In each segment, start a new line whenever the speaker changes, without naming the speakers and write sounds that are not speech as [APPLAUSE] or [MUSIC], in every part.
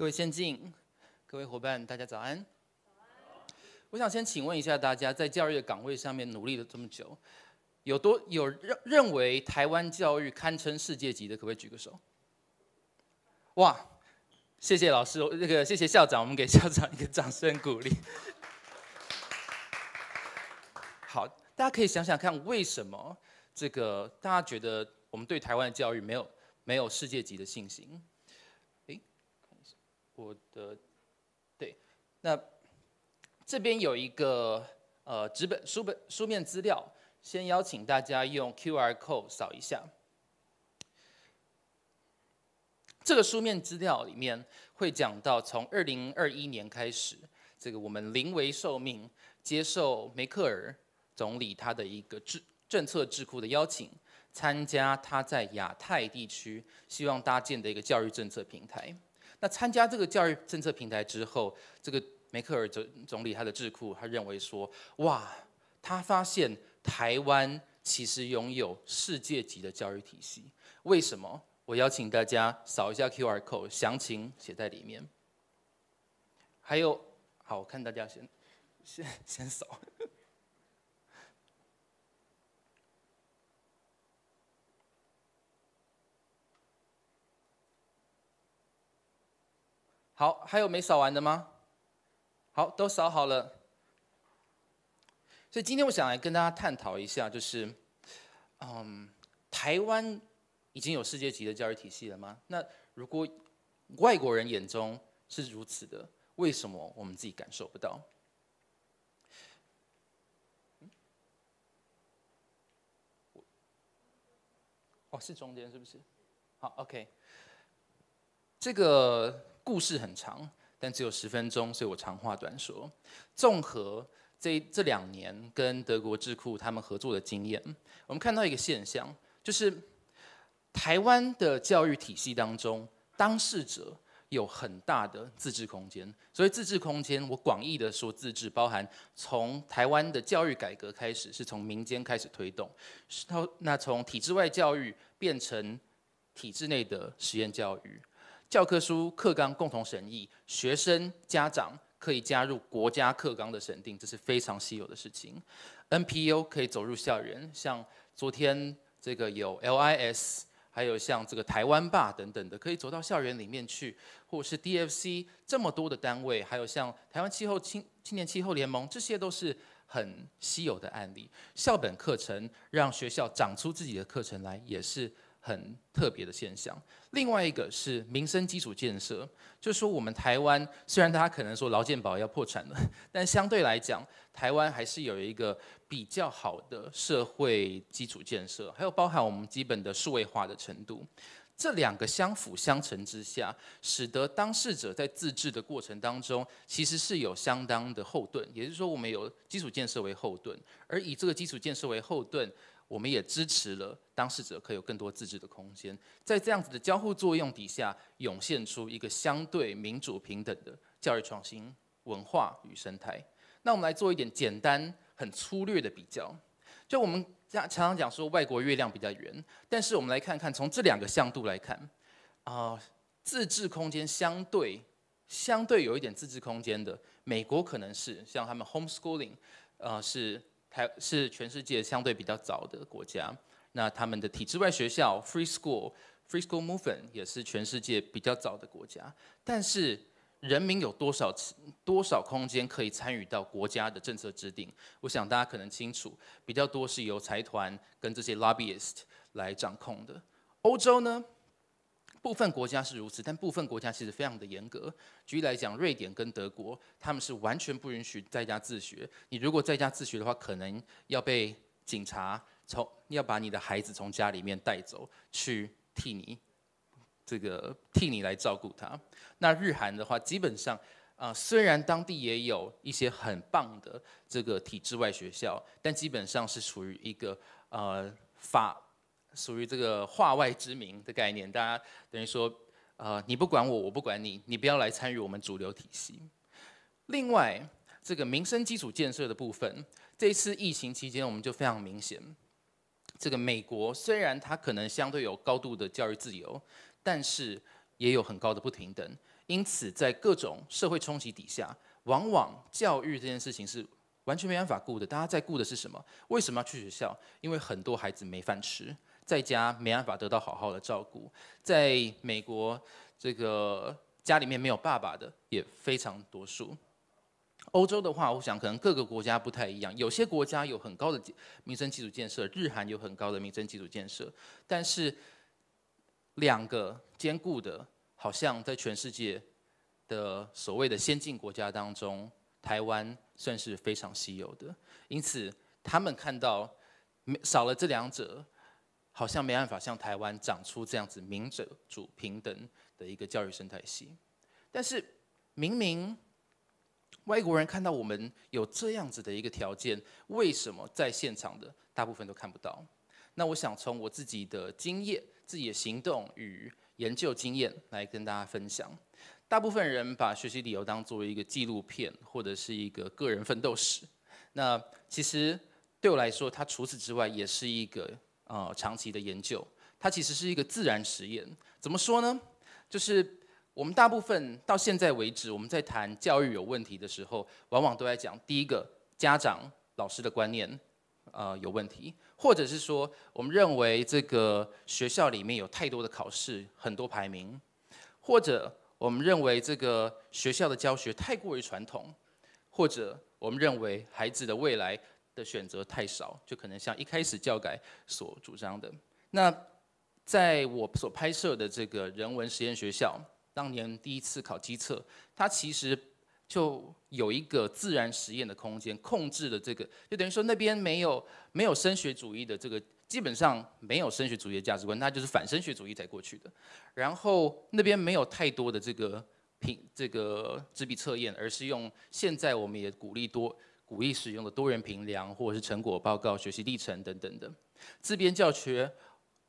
各位先进，各位伙伴，大家早安。我想先请问一下大家，在教育的岗位上面努力了这么久，有多有认认为台湾教育堪称世界级的，可不可以举个手？哇，谢谢老师，那个谢谢校长，我们给校长一个掌声鼓励。[LAUGHS] 好，大家可以想想看，为什么这个大家觉得我们对台湾的教育没有没有世界级的信心？我的对，那这边有一个呃纸本书本书面资料，先邀请大家用 Q R code 扫一下。这个书面资料里面会讲到，从二零二一年开始，这个我们临危受命，接受梅克尔总理他的一个政政策智库的邀请，参加他在亚太地区希望搭建的一个教育政策平台。那参加这个教育政策平台之后，这个梅克尔总总理他的智库他认为说，哇，他发现台湾其实拥有世界级的教育体系。为什么？我邀请大家扫一下 QR code，详情写在里面。还有，好，我看大家先先先扫。好，还有没扫完的吗？好，都扫好了。所以今天我想来跟大家探讨一下，就是，嗯，台湾已经有世界级的教育体系了吗？那如果外国人眼中是如此的，为什么我们自己感受不到？哦，是中间是不是？好，OK，这个。故事很长，但只有十分钟，所以我长话短说。综合这这两年跟德国智库他们合作的经验，我们看到一个现象，就是台湾的教育体系当中，当事者有很大的自治空间。所以自治空间，我广义的说，自治包含从台湾的教育改革开始，是从民间开始推动，是那从体制外教育变成体制内的实验教育。教科书课纲共同审议，学生家长可以加入国家课纲的审定，这是非常稀有的事情。NPU 可以走入校园，像昨天这个有 LIS，还有像这个台湾霸等等的，可以走到校园里面去，或是 DFC 这么多的单位，还有像台湾气候青青年气候联盟，这些都是很稀有的案例。校本课程让学校长出自己的课程来，也是。很特别的现象。另外一个是民生基础建设，就是说我们台湾虽然大家可能说劳健保要破产了，[LAUGHS] 但相对来讲，台湾还是有一个比较好的社会基础建设，还有包含我们基本的数位化的程度。这两个相辅相成之下，使得当事者在自治的过程当中，其实是有相当的后盾。也就是说，我们有基础建设为后盾，而以这个基础建设为后盾。我们也支持了，当事者可以有更多自治的空间，在这样子的交互作用底下，涌现出一个相对民主平等的教育创新文化与生态。那我们来做一点简单、很粗略的比较，就我们常常常讲说外国月亮比较圆，但是我们来看看从这两个向度来看，啊，自治空间相对相对有一点自治空间的美国可能是像他们 homeschooling，呃是。是全世界相对比较早的国家，那他们的体制外学校 （free school）free school movement 也是全世界比较早的国家，但是人民有多少多少空间可以参与到国家的政策制定？我想大家可能清楚，比较多是由财团跟这些 l o b b y i s t 来掌控的。欧洲呢？部分国家是如此，但部分国家其实非常的严格。举例来讲，瑞典跟德国，他们是完全不允许在家自学。你如果在家自学的话，可能要被警察从要把你的孩子从家里面带走，去替你这个替你来照顾他。那日韩的话，基本上啊，虽然当地也有一些很棒的这个体制外学校，但基本上是处于一个呃法。属于这个化外之名的概念，大家等于说，呃，你不管我，我不管你，你不要来参与我们主流体系。另外，这个民生基础建设的部分，这一次疫情期间，我们就非常明显。这个美国虽然它可能相对有高度的教育自由，但是也有很高的不平等，因此在各种社会冲击底下，往往教育这件事情是完全没办法顾的。大家在顾的是什么？为什么要去学校？因为很多孩子没饭吃。在家没办法得到好好的照顾，在美国这个家里面没有爸爸的也非常多数。欧洲的话，我想可能各个国家不太一样，有些国家有很高的民生基础建设，日韩有很高的民生基础建设，但是两个兼顾的，好像在全世界的所谓的先进国家当中，台湾算是非常稀有的。因此，他们看到少了这两者。好像没办法像台湾长出这样子民主平等的一个教育生态系，但是明明外国人看到我们有这样子的一个条件，为什么在现场的大部分都看不到？那我想从我自己的经验、自己的行动与研究经验来跟大家分享。大部分人把学习理由当作为一个纪录片或者是一个个人奋斗史，那其实对我来说，它除此之外也是一个。呃长期的研究，它其实是一个自然实验。怎么说呢？就是我们大部分到现在为止，我们在谈教育有问题的时候，往往都在讲第一个，家长、老师的观念呃有问题，或者是说，我们认为这个学校里面有太多的考试，很多排名，或者我们认为这个学校的教学太过于传统，或者我们认为孩子的未来。的选择太少，就可能像一开始教改所主张的。那在我所拍摄的这个人文实验学校，当年第一次考机测，它其实就有一个自然实验的空间，控制了这个，就等于说那边没有没有升学主义的这个，基本上没有升学主义的价值观，那就是反升学主义才过去的。然后那边没有太多的这个品这个纸笔测验，而是用现在我们也鼓励多。鼓励使用的多元评量，或者是成果报告、学习历程等等的自编教学，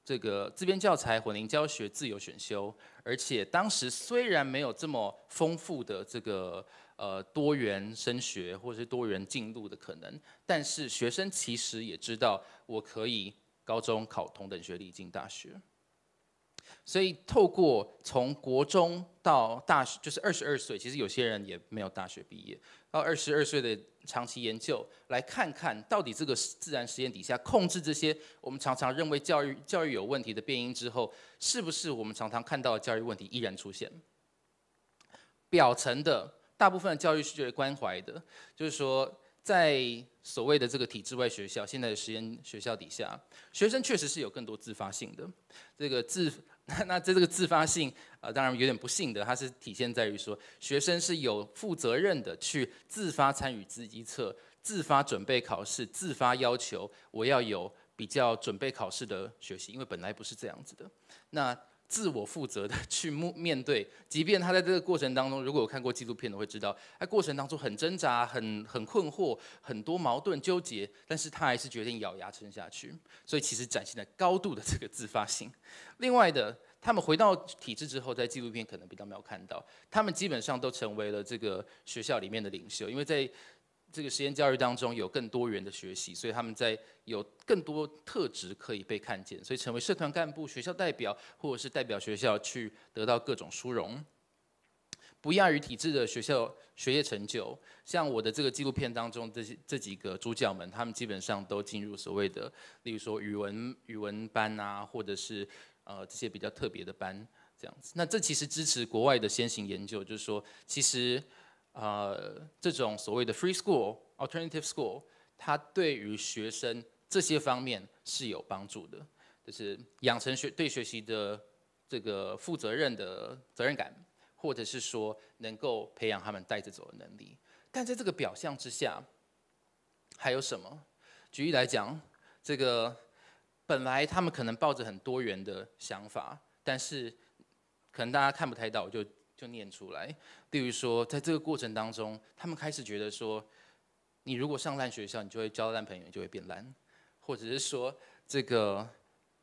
这个自编教材、混龄教学、自由选修，而且当时虽然没有这么丰富的这个呃多元升学或者是多元进入的可能，但是学生其实也知道我可以高中考同等学历进大学。所以透过从国中到大学，就是二十二岁，其实有些人也没有大学毕业，到二十二岁的。长期研究来看，看到底这个自然实验底下控制这些我们常常认为教育教育有问题的变因之后，是不是我们常常看到的教育问题依然出现？表层的大部分教育是觉得关怀的，就是说在所谓的这个体制外学校，现在的实验学校底下，学生确实是有更多自发性的，这个自。[LAUGHS] 那这这个自发性，呃，当然有点不幸的，它是体现在于说，学生是有负责任的去自发参与资己测，自发准备考试，自发要求我要有比较准备考试的学习，因为本来不是这样子的。那。自我负责的去 [LAUGHS] 面对，即便他在这个过程当中，如果有看过纪录片的会知道，在过程当中很挣扎、很很困惑、很多矛盾纠结，但是他还是决定咬牙撑下去，所以其实展现了高度的这个自发性。另外的，他们回到体制之后，在纪录片可能比较没有看到，他们基本上都成为了这个学校里面的领袖，因为在这个实验教育当中有更多元的学习，所以他们在有更多特质可以被看见，所以成为社团干部、学校代表，或者是代表学校去得到各种殊荣，不亚于体制的学校学业成就。像我的这个纪录片当中，这些这几个主角们，他们基本上都进入所谓的，例如说语文语文班啊，或者是呃这些比较特别的班这样子。那这其实支持国外的先行研究，就是说其实。呃，这种所谓的 free school、alternative school，它对于学生这些方面是有帮助的，就是养成学对学习的这个负责任的责任感，或者是说能够培养他们带着走的能力。但在这个表象之下，还有什么？举例来讲，这个本来他们可能抱着很多元的想法，但是可能大家看不太到，就。就念出来。例如说，在这个过程当中，他们开始觉得说：你如果上烂学校，你就会交烂朋友，就会变烂；或者是说，这个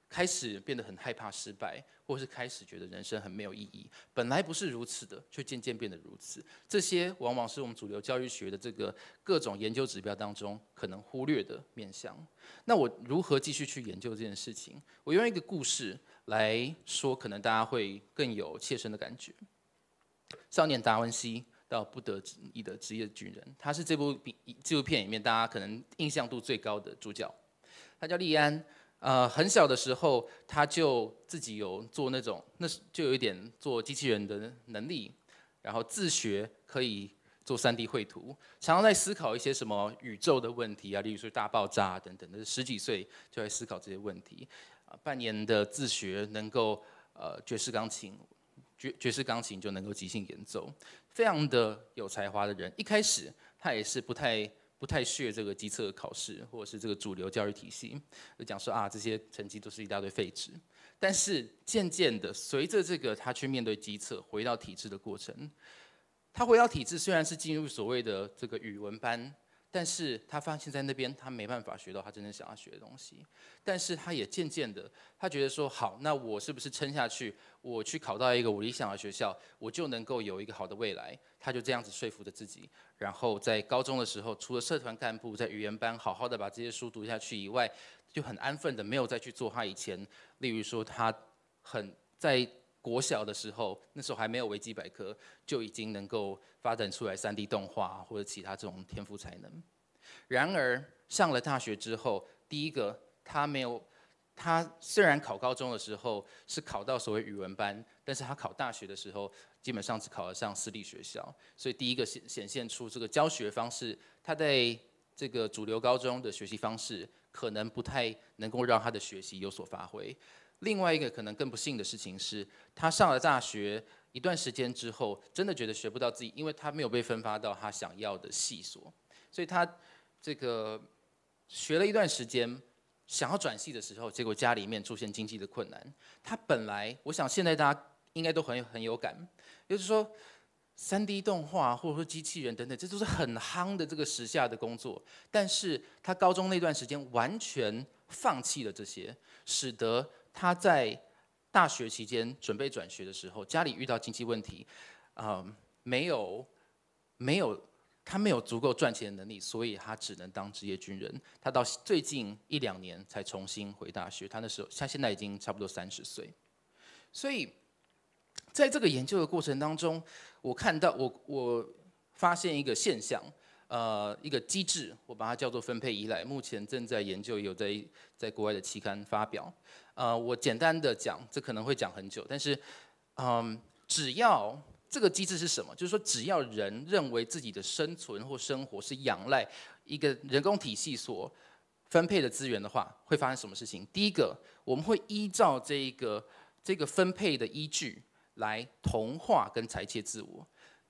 开始变得很害怕失败，或是开始觉得人生很没有意义。本来不是如此的，却渐渐变得如此。这些往往是我们主流教育学的这个各种研究指标当中可能忽略的面向。那我如何继续去研究这件事情？我用一个故事来说，可能大家会更有切身的感觉。少年达文西到不得已的职业军人，他是这部纪录片里面大家可能印象度最高的主角。他叫利安，呃，很小的时候他就自己有做那种，那就有一点做机器人的能力，然后自学可以做 3D 绘图，常常在思考一些什么宇宙的问题啊，例如说大爆炸等等。那十几岁就在思考这些问题，啊，半年的自学能够呃爵士钢琴。爵士钢琴就能够即兴演奏，非常的有才华的人，一开始他也是不太、不太屑这个机测考试，或者是这个主流教育体系，就讲说啊，这些成绩都是一大堆废纸。但是渐渐的，随着这个他去面对机测，回到体制的过程，他回到体制虽然是进入所谓的这个语文班。但是他发现，在那边他没办法学到他真正想要学的东西。但是他也渐渐的，他觉得说，好，那我是不是撑下去，我去考到一个我理想的学校，我就能够有一个好的未来。他就这样子说服着自己。然后在高中的时候，除了社团干部在语言班好好的把这些书读下去以外，就很安分的，没有再去做他以前，例如说他很在。国小的时候，那时候还没有维基百科，就已经能够发展出来 3D 动画或者其他这种天赋才能。然而上了大学之后，第一个他没有，他虽然考高中的时候是考到所谓语文班，但是他考大学的时候基本上只考得上私立学校，所以第一个显显现出这个教学方式，他在这个主流高中的学习方式可能不太能够让他的学习有所发挥。另外一个可能更不幸的事情是，他上了大学一段时间之后，真的觉得学不到自己，因为他没有被分发到他想要的系所，所以他这个学了一段时间，想要转系的时候，结果家里面出现经济的困难。他本来我想现在大家应该都很很有感，就是说三 D 动画或者说机器人等等，这都是很夯的这个时下的工作，但是他高中那段时间完全放弃了这些，使得。他在大学期间准备转学的时候，家里遇到经济问题，嗯，没有，没有，他没有足够赚钱的能力，所以他只能当职业军人。他到最近一两年才重新回大学。他那时候，他现在已经差不多三十岁。所以，在这个研究的过程当中，我看到，我我发现一个现象。呃，一个机制，我把它叫做分配依赖，目前正在研究，有在在国外的期刊发表。呃，我简单的讲，这可能会讲很久，但是，嗯，只要这个机制是什么，就是说只要人认为自己的生存或生活是仰赖一个人工体系所分配的资源的话，会发生什么事情？第一个，我们会依照这个这个分配的依据来同化跟裁切自我；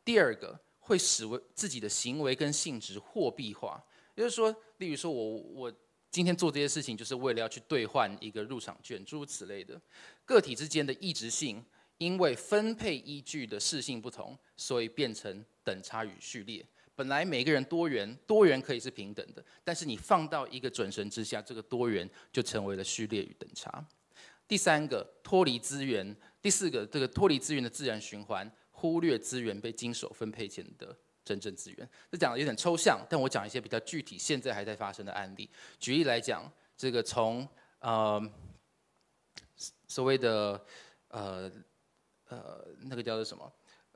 第二个。会使为自己的行为跟性质货币化，也就是说，例如说，我我今天做这些事情，就是为了要去兑换一个入场券，诸如此类的。个体之间的异质性，因为分配依据的适性不同，所以变成等差与序列。本来每个人多元，多元可以是平等的，但是你放到一个准绳之下，这个多元就成为了序列与等差。第三个，脱离资源；第四个，这个脱离资源的自然循环。忽略资源被经手分配前的真正资源，这讲的有点抽象，但我讲一些比较具体，现在还在发生的案例。举例来讲，这个从呃所谓的呃呃那个叫做什么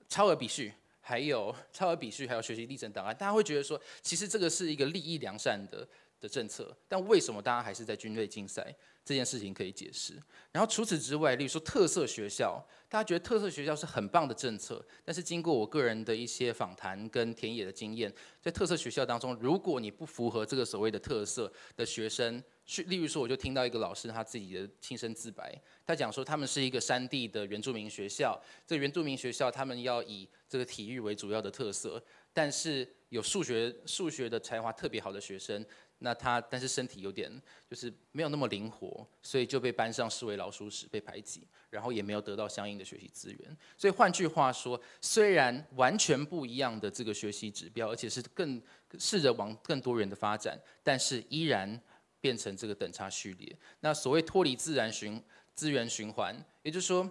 超额比序，还有超额比序，还有学习历程档案，大家会觉得说，其实这个是一个利益良善的的政策，但为什么大家还是在军队竞赛？这件事情可以解释。然后除此之外，例如说特色学校，大家觉得特色学校是很棒的政策。但是经过我个人的一些访谈跟田野的经验，在特色学校当中，如果你不符合这个所谓的特色的学生，去例如说，我就听到一个老师他自己的亲身自白，他讲说他们是一个山地的原住民学校。这原住民学校他们要以这个体育为主要的特色，但是有数学数学的才华特别好的学生。那他但是身体有点就是没有那么灵活，所以就被班上视为老鼠屎被排挤，然后也没有得到相应的学习资源。所以换句话说，虽然完全不一样的这个学习指标，而且是更试着往更多人的发展，但是依然变成这个等差序列。那所谓脱离自然循资源循环，也就是说，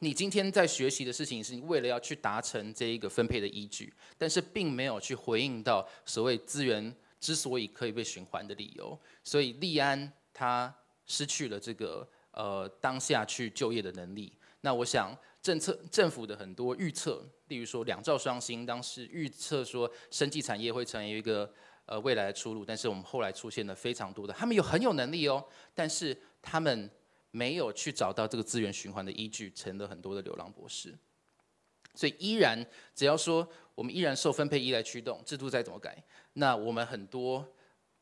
你今天在学习的事情是为了要去达成这一个分配的依据，但是并没有去回应到所谓资源。[CLEARS THROAT] 之所以可以被循环的理由，所以利安他失去了这个呃当下去就业的能力。那我想政策政府的很多预测，例如说两兆双星，当时预测说生技产业会成为一个呃未来的出路，但是我们后来出现了非常多的，他们有很有能力哦，但是他们没有去找到这个资源循环的依据，成了很多的流浪博士。所以依然，只要说我们依然受分配依赖驱动，制度再怎么改，那我们很多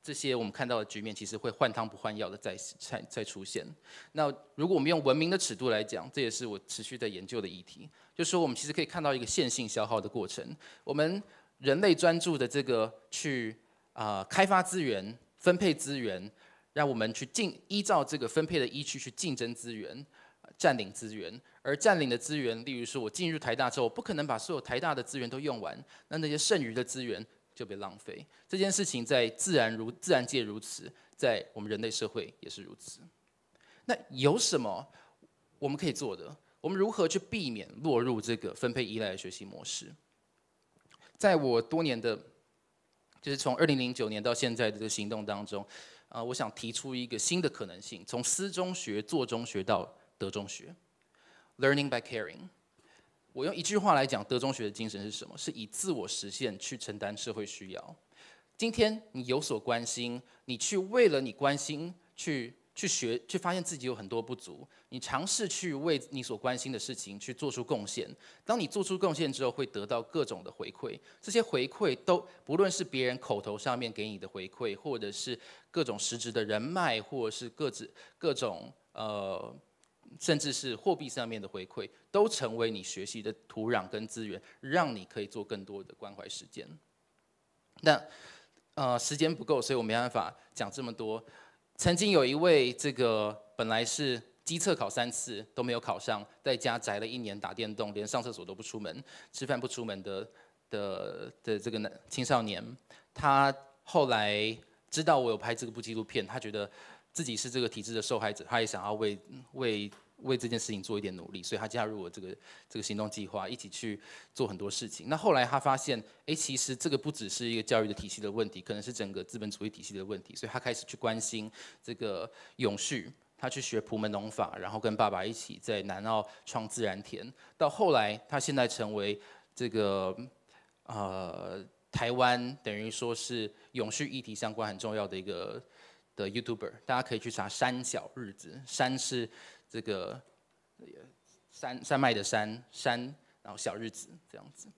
这些我们看到的局面，其实会换汤不换药的再再再出现。那如果我们用文明的尺度来讲，这也是我持续在研究的议题，就是说我们其实可以看到一个线性消耗的过程。我们人类专注的这个去啊开发资源、分配资源，让我们去竞依照这个分配的依据去竞争资源、占领资源。而占领的资源，例如说，我进入台大之后，我不可能把所有台大的资源都用完，那那些剩余的资源就被浪费。这件事情在自然如自然界如此，在我们人类社会也是如此。那有什么我们可以做的？我们如何去避免落入这个分配依赖的学习模式？在我多年的，就是从二零零九年到现在的这个行动当中，啊，我想提出一个新的可能性：从思中学、做中学到德中学。Learning by caring，我用一句话来讲，德中学的精神是什么？是以自我实现去承担社会需要。今天你有所关心，你去为了你关心去去学，去发现自己有很多不足。你尝试去为你所关心的事情去做出贡献。当你做出贡献之后，会得到各种的回馈。这些回馈都不论是别人口头上面给你的回馈，或者是各种实质的人脉，或者是各自各种呃。甚至是货币上面的回馈，都成为你学习的土壤跟资源，让你可以做更多的关怀时间。那呃，时间不够，所以我没办法讲这么多。曾经有一位这个本来是机测考三次都没有考上，在家宅了一年打电动，连上厕所都不出门，吃饭不出门的的的这个青少年，他后来知道我有拍这部纪录片，他觉得。自己是这个体制的受害者，他也想要为为为这件事情做一点努力，所以他加入了这个这个行动计划，一起去做很多事情。那后来他发现，哎，其实这个不只是一个教育的体系的问题，可能是整个资本主义体系的问题。所以他开始去关心这个永续，他去学普门农法，然后跟爸爸一起在南澳创自然田。到后来，他现在成为这个呃台湾等于说是永续议题相关很重要的一个。的 Youtuber，大家可以去查山小日子，山是这个山山脉的山，山然后小日子这样子，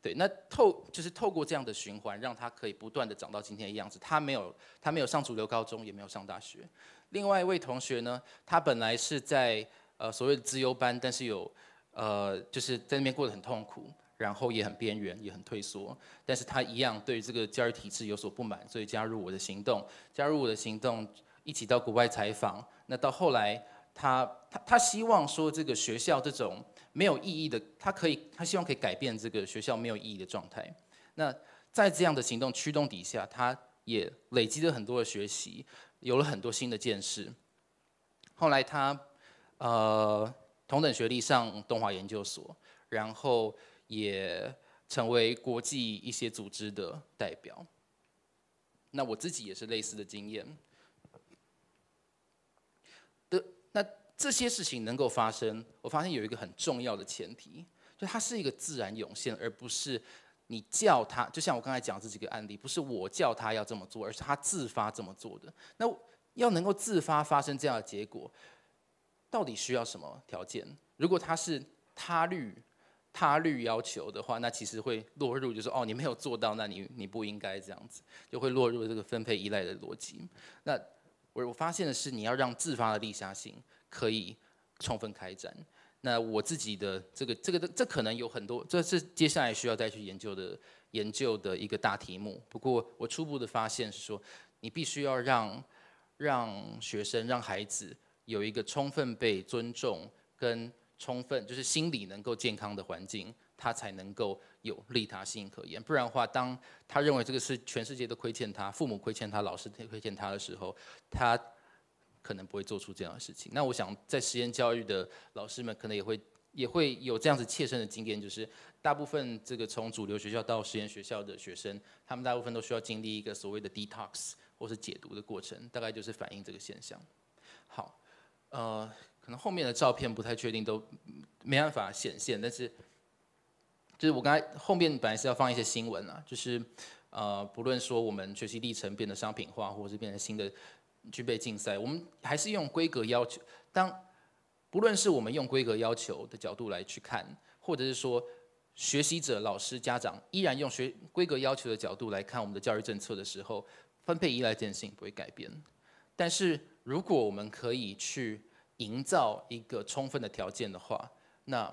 对，那透就是透过这样的循环，让他可以不断的长到今天的样子。他没有他没有上主流高中，也没有上大学。另外一位同学呢，他本来是在呃所谓的资优班，但是有呃就是在那边过得很痛苦。然后也很边缘，也很退缩，但是他一样对这个教育体制有所不满，所以加入我的行动，加入我的行动，一起到国外采访。那到后来，他他他希望说，这个学校这种没有意义的，他可以，他希望可以改变这个学校没有意义的状态。那在这样的行动驱动底下，他也累积了很多的学习，有了很多新的见识。后来他，呃，同等学历上东华研究所，然后。也成为国际一些组织的代表。那我自己也是类似的经验。的那这些事情能够发生，我发现有一个很重要的前提，就它是一个自然涌现，而不是你叫他。就像我刚才讲这几个案例，不是我叫他要这么做，而是他自发这么做的。那要能够自发发生这样的结果，到底需要什么条件？如果它是他律？他律要求的话，那其实会落入就是哦，你没有做到，那你你不应该这样子，就会落入这个分配依赖的逻辑。那我我发现的是，你要让自发的利他性可以充分开展。那我自己的这个这个这可能有很多，这是接下来需要再去研究的研究的一个大题目。不过我初步的发现是说，你必须要让让学生让孩子有一个充分被尊重跟。充分就是心理能够健康的环境，他才能够有利他心可言。不然的话，当他认为这个是全世界都亏欠他，父母亏欠他，老师亏欠他的时候，他可能不会做出这样的事情。那我想，在实验教育的老师们可能也会也会有这样子切身的经验，就是大部分这个从主流学校到实验学校的学生，他们大部分都需要经历一个所谓的 detox 或是解毒的过程，大概就是反映这个现象。好，呃。可能后面的照片不太确定，都没办法显现。但是，就是我刚才后面本来是要放一些新闻啊，就是呃，不论说我们学习历程变得商品化，或者是变成新的具备竞赛，我们还是用规格要求。当不论是我们用规格要求的角度来去看，或者是说学习者、老师、家长依然用学规格要求的角度来看我们的教育政策的时候，分配依赖事情不会改变。但是如果我们可以去营造一个充分的条件的话，那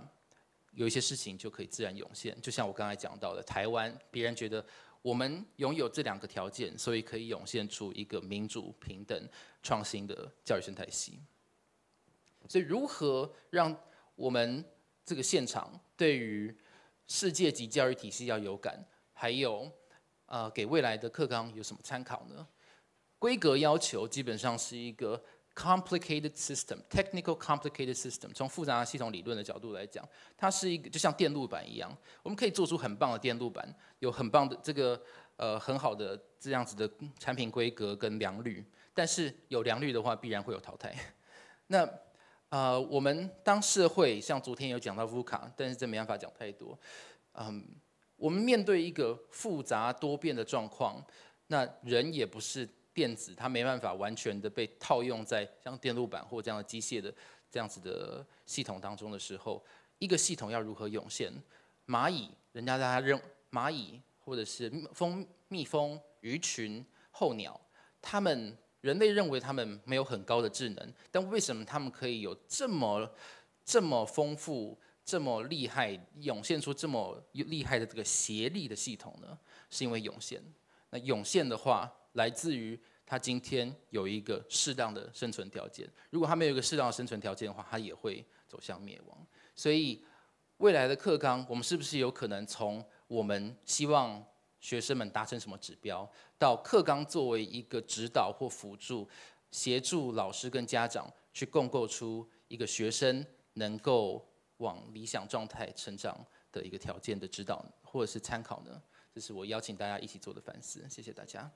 有一些事情就可以自然涌现。就像我刚才讲到的，台湾别人觉得我们拥有这两个条件，所以可以涌现出一个民主、平等、创新的教育生态系。所以，如何让我们这个现场对于世界级教育体系要有感，还有呃，给未来的课纲有什么参考呢？规格要求基本上是一个。complicated system, technical complicated system。从复杂的系统理论的角度来讲，它是一个就像电路板一样，我们可以做出很棒的电路板，有很棒的这个呃很好的这样子的产品规格跟良率。但是有良率的话，必然会有淘汰。那啊，我们当社会像昨天有讲到乌卡，但是这没办法讲太多。嗯，我们面对一个复杂多变的状况，那人也不是。电子它没办法完全的被套用在像电路板或这样的机械的这样子的系统当中的时候，一个系统要如何涌现？蚂蚁，人家大家认蚂蚁，或者是蜂蜜蜂、鱼群、候鸟，他们人类认为他们没有很高的智能，但为什么他们可以有这么这么丰富、这么厉害，涌现出这么厉害的这个协力的系统呢？是因为涌现。那涌现的话。来自于他今天有一个适当的生存条件。如果他没有一个适当的生存条件的话，他也会走向灭亡。所以，未来的课纲，我们是不是有可能从我们希望学生们达成什么指标，到课纲作为一个指导或辅助，协助老师跟家长去共构出一个学生能够往理想状态成长的一个条件的指导，或者是参考呢？这是我邀请大家一起做的反思。谢谢大家。